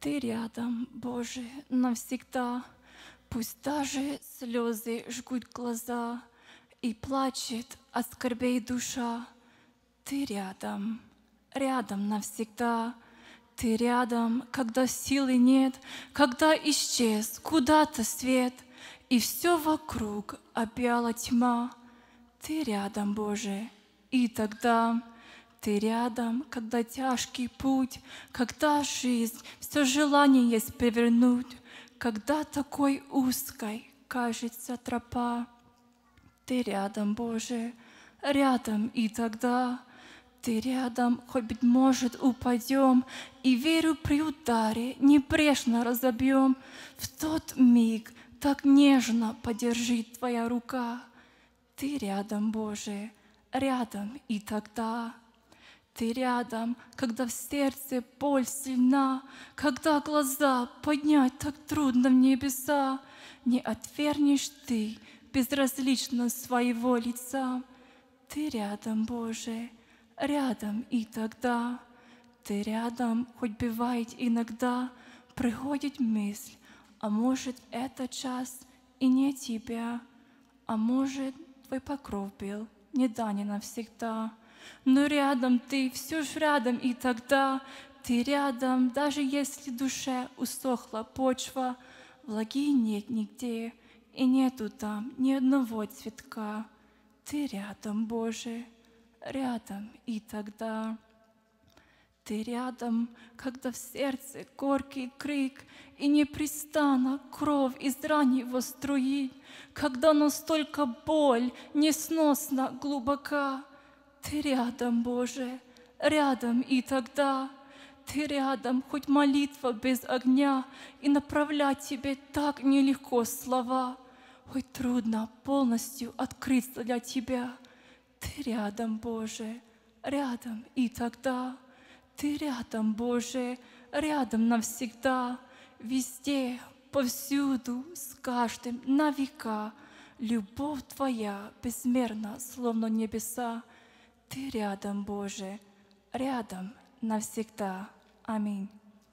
Ты рядом, Боже, навсегда. Пусть даже слезы жгут глаза И плачет от скорбей душа. Ты рядом, рядом навсегда. Ты рядом, когда силы нет, Когда исчез куда-то свет, И все вокруг объяла тьма. Ты рядом, Боже, и тогда ты рядом, когда тяжкий путь, когда жизнь, все желание есть повернуть, когда такой узкой кажется тропа. Ты рядом, Боже, рядом и тогда ты рядом, хоть быть может упадем, и верю при ударе непрешно разобьем. В тот миг так нежно подержит твоя рука. Ты рядом, Боже, рядом и тогда. Ты рядом, когда в сердце боль сильна, Когда глаза поднять так трудно в небеса, Не отвернешь ты безразлично своего лица. Ты рядом, Боже, рядом и тогда. Ты рядом, хоть бывает иногда, Приходит мысль, а может это час и не тебя, А может твой покров был не данен навсегда но рядом ты, все ж рядом, и тогда ты рядом, даже если душе усохла почва, влаги нет нигде, и нету там ни одного цветка. Ты рядом, Боже, рядом, и тогда ты рядом, когда в сердце горький крик, И непрестанно кровь из ран его струит, Когда настолько боль несносно глубока, ты рядом, Боже, рядом, и тогда Ты рядом, хоть молитва без огня, и направлять Тебе так нелегко слова, хоть трудно полностью открыться для Тебя. Ты рядом, Боже, рядом, и тогда Ты рядом, Боже, рядом навсегда, везде, повсюду, с каждым, на века. Любовь Твоя безмерна, словно небеса, ты рядом, Боже, рядом навсегда. Аминь.